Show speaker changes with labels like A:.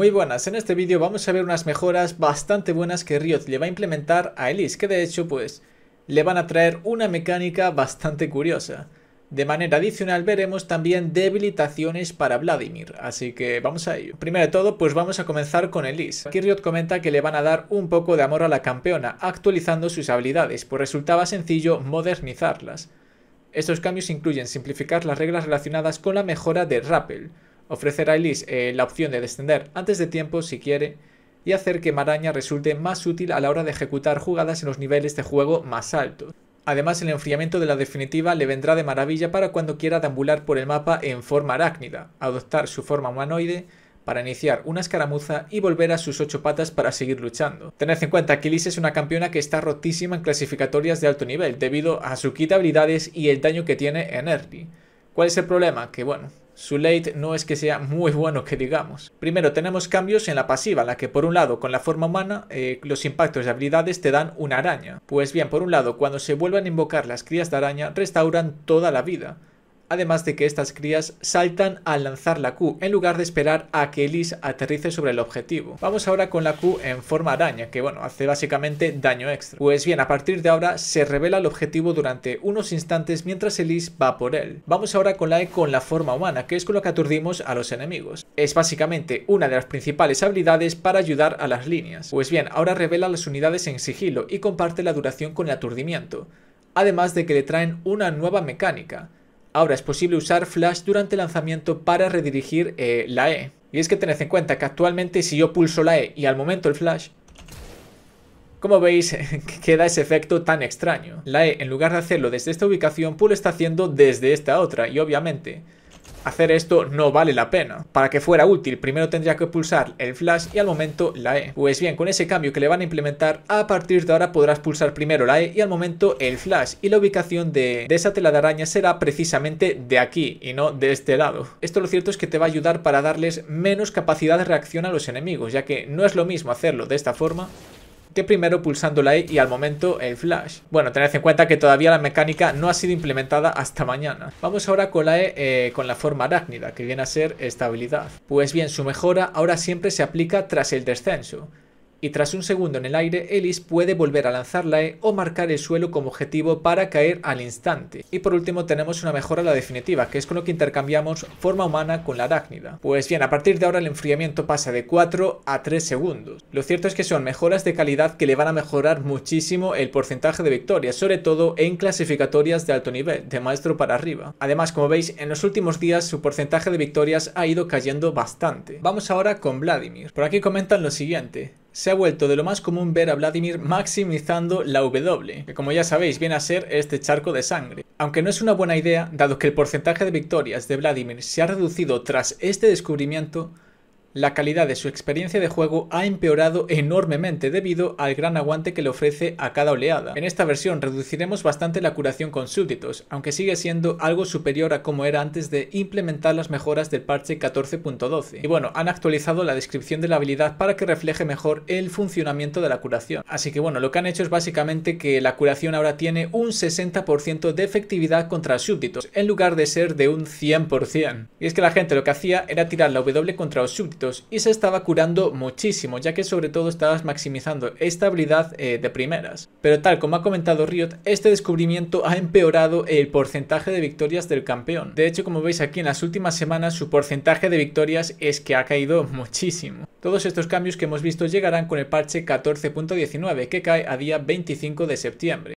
A: Muy buenas, en este vídeo vamos a ver unas mejoras bastante buenas que Riot le va a implementar a Elise, que de hecho pues le van a traer una mecánica bastante curiosa. De manera adicional veremos también debilitaciones para Vladimir, así que vamos a ello. Primero de todo, pues vamos a comenzar con Elise. Aquí Riot comenta que le van a dar un poco de amor a la campeona, actualizando sus habilidades, pues resultaba sencillo modernizarlas. Estos cambios incluyen simplificar las reglas relacionadas con la mejora de Rappel, Ofrecer a Elise eh, la opción de descender antes de tiempo si quiere y hacer que Maraña resulte más útil a la hora de ejecutar jugadas en los niveles de juego más altos. Además, el enfriamiento de la definitiva le vendrá de maravilla para cuando quiera deambular por el mapa en forma arácnida, adoptar su forma humanoide para iniciar una escaramuza y volver a sus ocho patas para seguir luchando. Tened en cuenta que Elise es una campeona que está rotísima en clasificatorias de alto nivel debido a su kit habilidades y el daño que tiene en early. ¿Cuál es el problema? Que bueno, su late no es que sea muy bueno que digamos. Primero tenemos cambios en la pasiva, la que por un lado con la forma humana eh, los impactos de habilidades te dan una araña. Pues bien, por un lado cuando se vuelvan a invocar las crías de araña restauran toda la vida además de que estas crías saltan al lanzar la Q, en lugar de esperar a que Elise aterrice sobre el objetivo. Vamos ahora con la Q en forma araña, que bueno, hace básicamente daño extra. Pues bien, a partir de ahora se revela el objetivo durante unos instantes mientras Elise va por él. Vamos ahora con la E con la forma humana, que es con lo que aturdimos a los enemigos. Es básicamente una de las principales habilidades para ayudar a las líneas. Pues bien, ahora revela las unidades en sigilo y comparte la duración con el aturdimiento, además de que le traen una nueva mecánica, Ahora es posible usar flash durante el lanzamiento para redirigir eh, la E. Y es que tened en cuenta que actualmente si yo pulso la E y al momento el flash, como veis, queda ese efecto tan extraño. La E, en lugar de hacerlo desde esta ubicación, Pool está haciendo desde esta otra, y obviamente Hacer esto no vale la pena. Para que fuera útil, primero tendría que pulsar el flash y al momento la E. Pues bien, con ese cambio que le van a implementar, a partir de ahora podrás pulsar primero la E y al momento el flash. Y la ubicación de, esa tela de araña será precisamente de aquí y no de este lado. Esto lo cierto es que te va a ayudar para darles menos capacidad de reacción a los enemigos, ya que no es lo mismo hacerlo de esta forma que primero pulsando la E y al momento el flash. Bueno, tened en cuenta que todavía la mecánica no ha sido implementada hasta mañana. Vamos ahora con la E eh, con la forma arácnida, que viene a ser estabilidad. Pues bien, su mejora ahora siempre se aplica tras el descenso y tras un segundo en el aire, Elis puede volver a lanzar la E o marcar el suelo como objetivo para caer al instante. Y por último tenemos una mejora a la definitiva, que es con lo que intercambiamos forma humana con la Dácnida. Pues bien, a partir de ahora el enfriamiento pasa de 4 a 3 segundos. Lo cierto es que son mejoras de calidad que le van a mejorar muchísimo el porcentaje de victorias, sobre todo en clasificatorias de alto nivel, de maestro para arriba. Además, como veis, en los últimos días su porcentaje de victorias ha ido cayendo bastante. Vamos ahora con Vladimir. Por aquí comentan lo siguiente se ha vuelto de lo más común ver a Vladimir maximizando la W, que como ya sabéis viene a ser este charco de sangre. Aunque no es una buena idea, dado que el porcentaje de victorias de Vladimir se ha reducido tras este descubrimiento, la calidad de su experiencia de juego ha empeorado enormemente debido al gran aguante que le ofrece a cada oleada. En esta versión reduciremos bastante la curación con súbditos, aunque sigue siendo algo superior a como era antes de implementar las mejoras del parche 14.12. Y bueno, han actualizado la descripción de la habilidad para que refleje mejor el funcionamiento de la curación. Así que bueno, lo que han hecho es básicamente que la curación ahora tiene un 60% de efectividad contra súbditos, en lugar de ser de un 100%. Y es que la gente lo que hacía era tirar la W contra los súbditos y se estaba curando muchísimo, ya que sobre todo estabas maximizando esta habilidad eh, de primeras. Pero tal como ha comentado Riot, este descubrimiento ha empeorado el porcentaje de victorias del campeón. De hecho, como veis aquí en las últimas semanas, su porcentaje de victorias es que ha caído muchísimo. Todos estos cambios que hemos visto llegarán con el parche 14.19 que cae a día 25 de septiembre.